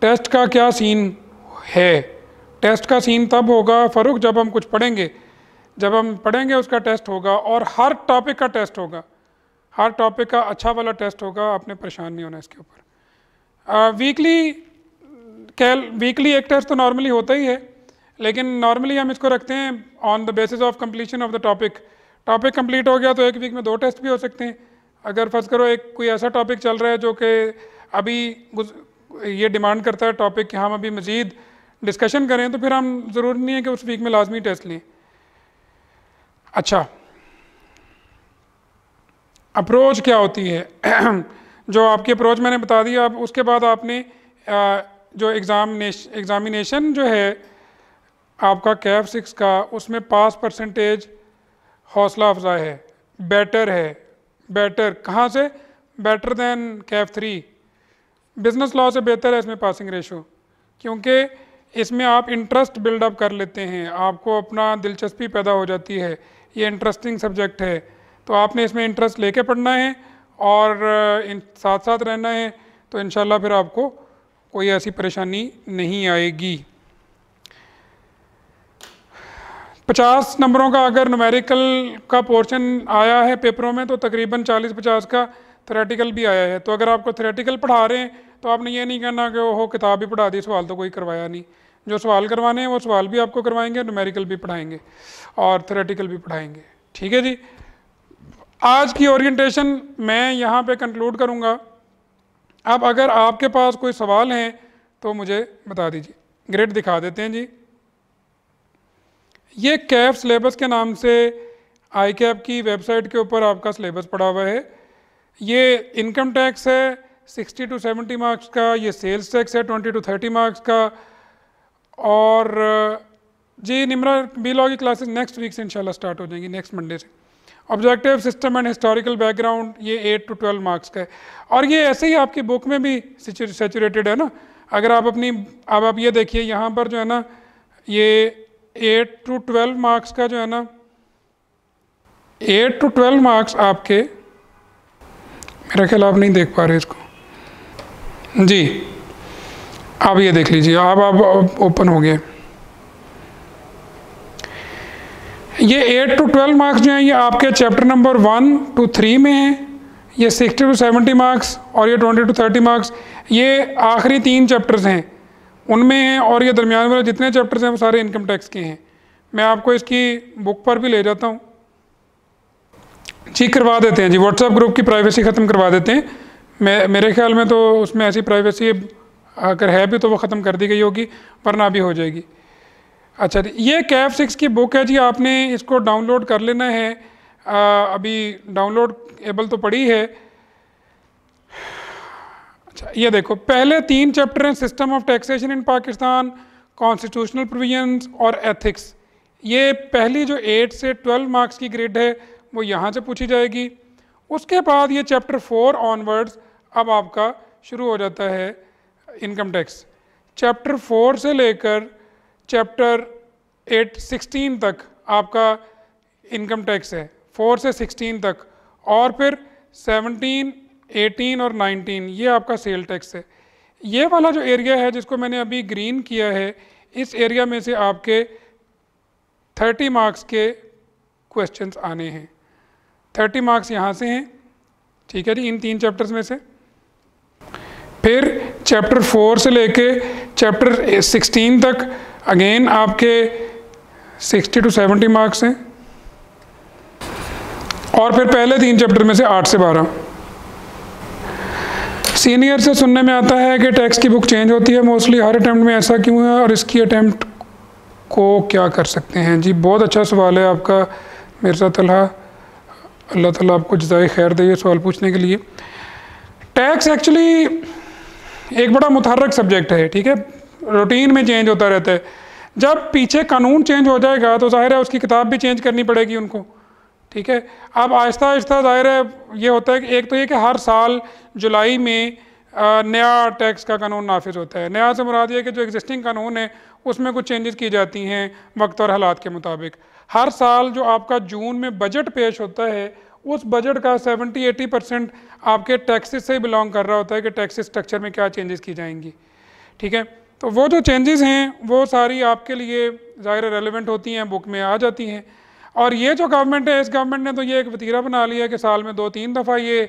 टेस्ट का क्या सीन है टेस्ट का सीन तब होगा फरुख जब हम कुछ पढ़ेंगे जब हम पढ़ेंगे उसका टेस्ट होगा और हर टॉपिक का टेस्ट होगा हर टॉपिक का अच्छा वाला टेस्ट होगा आपने परेशान नहीं होना इसके ऊपर वीकली कैल वीकली एक टेस्ट तो नॉर्मली होता ही है लेकिन नॉर्मली हम इसको रखते हैं on the basis of completion of the topic topic complete हो गया तो एक वीक में दो टेस्ट भी हो सकते हैं अगर फर्ज करो एक कोई ऐसा टॉपिक चल रहा है जो कि अभी ये डिमांड करता है टॉपिक कि हम अभी मज़ीद डिस्कशन करें तो फिर हम ज़रूरी नहीं है कि उस वीक में लाजमी टेस्ट लें अच्छा अप्रोच क्या होती है जो आपकी अप्रोच मैंने बता दी आप उसके बाद आपने जो एग्ज़ाम एग्ज़ामिनेशन जो है आपका कैफ सिक्स का उसमें पास परसेंटेज हौसला अफजा है बेटर है बेटर कहाँ से better than CAF three business law से बेहतर है इसमें पासिंग रेशो क्योंकि इसमें आप इंटरेस्ट बिल्डअप कर लेते हैं आपको अपना दिलचस्पी पैदा हो जाती है ये इंटरेस्टिंग सब्जेक्ट है तो आपने इसमें इंटरेस्ट लेके पढ़ना है और इन साथ साथ रहना है तो इन फिर आपको कोई ऐसी परेशानी नहीं आएगी पचास नंबरों का अगर नुमेरिकल का पोर्शन आया है पेपरों में तो तकरीबन चालीस पचास का थ्रेटिकल भी आया है तो अगर आपको थ्रेटिकल पढ़ा रहे हैं तो आपने ये नहीं कहना कि वो किताब भी पढ़ा दी सवाल तो कोई करवाया नहीं जो सवाल करवाने हैं वो सवाल भी आपको करवाएंगे नुमेरिकल भी पढ़ाएंगे और थ्रेटिकल भी पढ़ाएंगे ठीक है जी आज की ओरिएंटेशन मैं यहाँ पे कंक्लूड करूँगा अब अगर आपके पास कोई सवाल हैं तो मुझे बता दीजिए ग्रेड दिखा देते हैं जी ये कैफ सिलेबस के नाम से आई कैप की वेबसाइट के ऊपर आपका सिलेबस पड़ा हुआ है ये इनकम टैक्स है 60 टू 70 मार्क्स का ये सेल्स टैक्स है 20 टू 30 मार्क्स का और जी निम्रा बी लॉ की क्लासेस नेक्स्ट वीक से इंशाल्लाह स्टार्ट हो जाएंगी नेक्स्ट मंडे से objective system and historical background ये 8 टू 12 मार्क्स का है और ये ऐसे ही आपकी बुक में भी सेचुरेटेड है ना अगर आप अपनी अब आप ये देखिए यहाँ पर जो है ना ये एट टू ट्वेल्व मार्क्स का जो है ना एट टू ट्वेल्व मार्क्स आपके मेरा ख्याल आप नहीं देख पा रहे इसको जी आप ये देख लीजिए अब आप ओपन हो गए ये एट टू ट्वेल्व मार्क्स जो हैं ये आपके chapter number one two three में हैं ये सिक्सटी टू सेवेंटी मार्क्स और ये ट्वेंटी टू थर्टी मार्क्स ये आखिरी तीन चैप्टर्स हैं उनमें हैं और ये दरमियान वाले जितने चैप्टर्स हैं वो सारे इनकम टैक्स के हैं मैं आपको इसकी बुक पर भी ले जाता हूँ जी करवा देते हैं जी व्हाट्सएप ग्रुप की प्राइवेसी ख़त्म करवा देते हैं मैं मेरे ख्याल में तो उसमें ऐसी प्राइवेसी अगर है भी तो वो ख़त्म कर दी गई होगी वरना भी हो जाएगी अच्छा जी ये कैफ सिक्स की बुक है जी आपने इसको डाउनलोड कर लेना है आ, अभी डाउनलोड एबल तो पड़ी है अच्छा ये देखो पहले तीन चैप्टर हैं system of taxation in Pakistan constitutional provisions और एथिक्स ये पहली जो एट से ट्वेल्व मार्क्स की ग्रेड है वो यहाँ से पूछी जाएगी उसके बाद ये चैप्टर फोर ऑनवर्ड्स अब आपका शुरू हो जाता है इनकम टैक्स चैप्टर फोर से लेकर चैप्टर एट सिक्सटीन तक आपका इनकम टैक्स है फोर से सिक्सटीन तक और फिर सेवनटीन 18 और 19 ये आपका सेल टैक्स है ये वाला जो एरिया है जिसको मैंने अभी ग्रीन किया है इस एरिया में से आपके 30 मार्क्स के क्वेश्चंस आने हैं 30 मार्क्स यहाँ से हैं ठीक है जी इन तीन चैप्टर्स में से फिर चैप्टर फोर से लेके चैप्टर सिक्सटीन तक अगेन आपके 60 टू 70 मार्क्स हैं और फिर पहले तीन चैप्टर में से आठ से बारह सीनियर से सुनने में आता है कि टैक्स की बुक चेंज होती है मोस्टली हर अटैम्प्ट में ऐसा क्यों है और इसकी अटैम्प्ट को क्या कर सकते हैं जी बहुत अच्छा सवाल है आपका मिर्ज़ा तलहा अल्लाह ताला आपको जजाय खैर दे ये सवाल पूछने के लिए टैक्स एक्चुअली एक बड़ा मुतहरक सब्जेक्ट है ठीक है रूटीन में चेंज होता रहता है जब पीछे कानून चेंज हो जाएगा तो ज़ाहिर है उसकी किताब भी चेंज करनी पड़ेगी उनको ठीक है अब आहिस्ता आहिस्ता जाहिर है ये होता है कि एक तो ये कि हर साल जुलाई में नया टैक्स का कानून नाफिज होता है नया से मुराद ये कि जो एग्जिस्टिंग कानून है उसमें कुछ चेंजेस की जाती हैं वक्त और हालात के मुताबिक हर साल जो आपका जून में बजट पेश होता है उस बजट का 70-80 परसेंट आपके टैक्सेस से बिलोंग कर रहा होता है कि टैक्स स्ट्रक्चर में क्या चेंजेस की जाएंगी ठीक है तो वो जो चेंजेस हैं वो सारी आपके लिए ज़ाहिर रेलिवेंट होती हैं बुक में आ जाती हैं और ये जो गवर्नमेंट है इस गवर्नमेंट ने तो ये एक वतीरा बना लिया है कि साल में दो तीन दफ़ा ये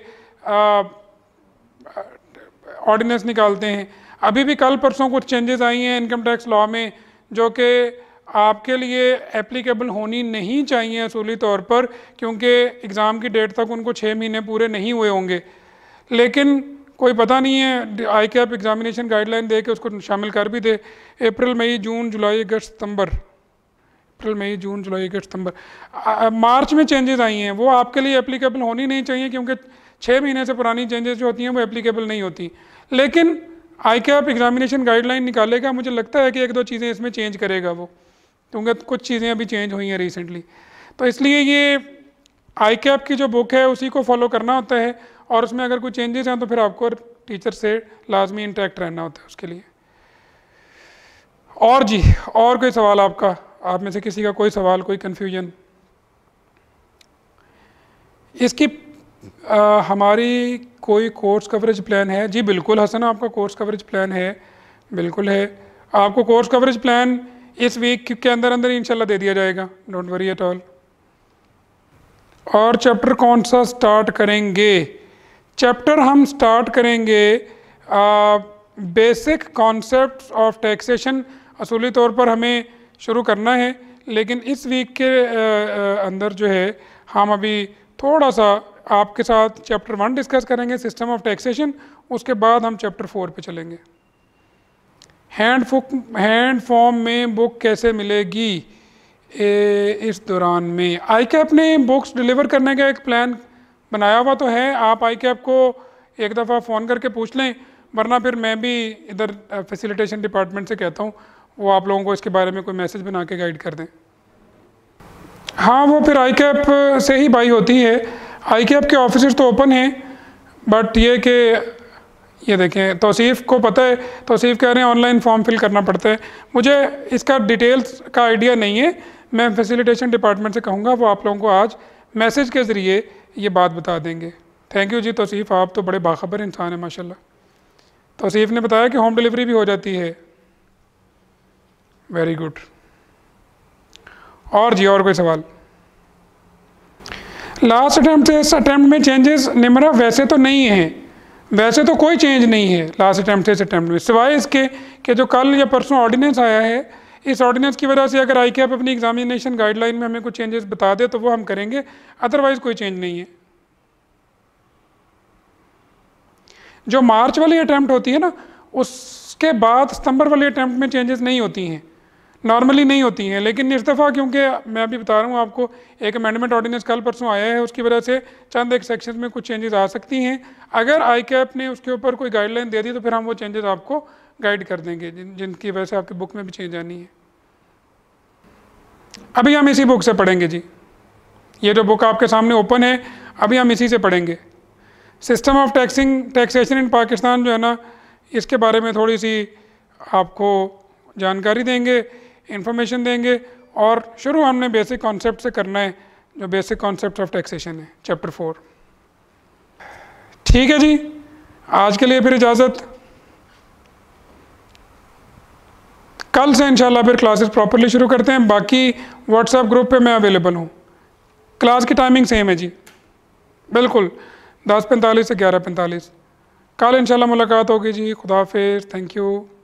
ऑर्डिनेंस निकालते हैं अभी भी कल परसों कुछ चेंजेस आई हैं इनकम टैक्स लॉ में जो कि आपके लिए एप्लीकेबल होनी नहीं चाहिए असूली तौर पर क्योंकि एग्ज़ाम की डेट तक उनको छः महीने पूरे नहीं हुए होंगे लेकिन कोई पता नहीं है आई कैप एग्ज़ामिनेशन गाइडलाइन दे के उसको शामिल कर भी दे अप्रैल मई जून जुलाई अगस्त सितंबर अप्रैल मई जून जुलाई अगस्त सितंबर मार्च में चेंजेस आई हैं वो आपके लिए एप्लीकेबल होनी नहीं चाहिए क्योंकि छः महीने से पुरानी चेंजेस जो होती हैं वो एप्लीकेबल नहीं होती लेकिन आई कैप एग्जामिनेशन गाइडलाइन निकालेगा मुझे लगता है कि एक दो चीज़ें इसमें चेंज करेगा वो क्योंकि कुछ चीज़ें अभी चेंज हुई हैं रिसेंटली तो इसलिए ये आई कैप की जो बुक है उसी को फॉलो करना होता है और उसमें अगर कोई चेंजेस हैं तो फिर आपको टीचर से लाजमी इंटरेक्ट रहना होता है उसके लिए और जी और कोई सवाल आपका आप में से किसी का कोई सवाल कोई कन्फ्यूजन इसकी आ, हमारी कोई कोर्स कवरेज प्लान है जी बिल्कुल हसन आपका कोर्स कवरेज प्लान है बिल्कुल है आपको कोर्स कवरेज प्लान इस वीक के अंदर अंदर इंशाल्लाह दे दिया जाएगा डोंट वरी एट ऑल और चैप्टर कौन सा स्टार्ट करेंगे चैप्टर हम स्टार्ट करेंगे बेसिक कॉन्सेप्ट्स ऑफ टैक्सेशन असूली तौर पर हमें शुरू करना है लेकिन इस वीक के अंदर जो है हम अभी थोड़ा सा आपके साथ चैप्टर वन डिस्कस करेंगे सिस्टम ऑफ टैक्सेशन उसके बाद हम चैप्टर फोर पे चलेंगे हैंड फुक हैंड फॉर्म में बुक कैसे मिलेगी ए, इस दौरान में आई कैप ने बुक्स डिलीवर करने का एक प्लान बनाया हुआ तो है आप आई कैप को एक दफ़ा फ़ोन करके पूछ लें वरना फिर मैं भी इधर फैसिलिटेशन डिपार्टमेंट से कहता हूँ वो आप लोगों को इसके बारे में कोई मैसेज बना के गाइड कर दें हाँ वो फिर आई कैप से ही बाई होती है आई कैप के ऑफिस तो ओपन हैं बट ये कि ये देखें तोसीफ़ को पता है तोसीफ़ कह रहे हैं ऑनलाइन फॉर्म फिल करना पड़ता है मुझे इसका डिटेल्स का आइडिया नहीं है मैं फैसिलिटेशन डिपार्टमेंट से कहूँगा वो आप लोगों को आज मैसेज के ज़रिए ये बात बता देंगे थैंक यू जी तोसीफ़ आप तो बड़े बाखबर इंसान हैं माशाल्लाह तोसीफ़ ने बताया कि होम डिलीवरी भी हो जाती है वेरी गुड और जी और कोई सवाल लास्ट अटैम्प्ट से इस अटैम्प्ट में चेंजेस निमरा वैसे तो नहीं है वैसे तो कोई चेंज नहीं है लास्ट अटैम्प्ट से इस अटैम्प्ट में सिवाय इसके कि जो कल या परसों ऑर्डिनेंस आया है इस ऑर्डिनेंस की वजह से अगर आई कैप अपनी एग्जामिनेशन गाइडलाइन में हमें कुछ चेंजेस बता दे तो वो हम करेंगे अदरवाइज़ कोई चेंज नहीं है जो मार्च वाली अटैम्प्ट होती है ना उसके बाद सितंबर वाली अटैम्प्ट में चेंजेस नहीं होती हैं नॉर्मली नहीं होती हैं लेकिन इस दफ़ा क्योंकि मैं अभी बता रहा हूँ आपको एक अमेंडमेंट ऑर्डिनेंस कल परसों आया है उसकी वजह से चंद एक सेक्शन में कुछ चेंजेस आ सकती हैं अगर आई कैप ने उसके ऊपर कोई गाइडलाइन दे दी तो फिर हम वो चेंजेस आपको गाइड कर देंगे जिन जिनकी वजह से आपकी बुक में भी चेंज आनी है अभी हम इसी बुक से पढ़ेंगे जी ये जो बुक आपके सामने ओपन है अभी हम इसी से पढ़ेंगे system of taxing taxation in Pakistan जो है ना इसके बारे में थोड़ी सी आपको जानकारी देंगे इन्फॉर्मेशन देंगे और शुरू हमने बेसिक कॉन्सेप्ट से करना है जो बेसिक कॉन्सेप्ट ऑफ टैक्सेशन है चैप्टर फोर ठीक है जी आज के लिए फिर इजाज़त कल से इंशाल्लाह फिर क्लासेस प्रॉपरली शुरू करते हैं बाकी व्हाट्सएप ग्रुप पे मैं अवेलेबल हूँ क्लास की टाइमिंग सेम है जी बिल्कुल दस पैंतालीस से ग्यारह पैंतालीस कल इंशाल्लाह मुलाकात होगी जी खुदा हाफिज़ थैंक यू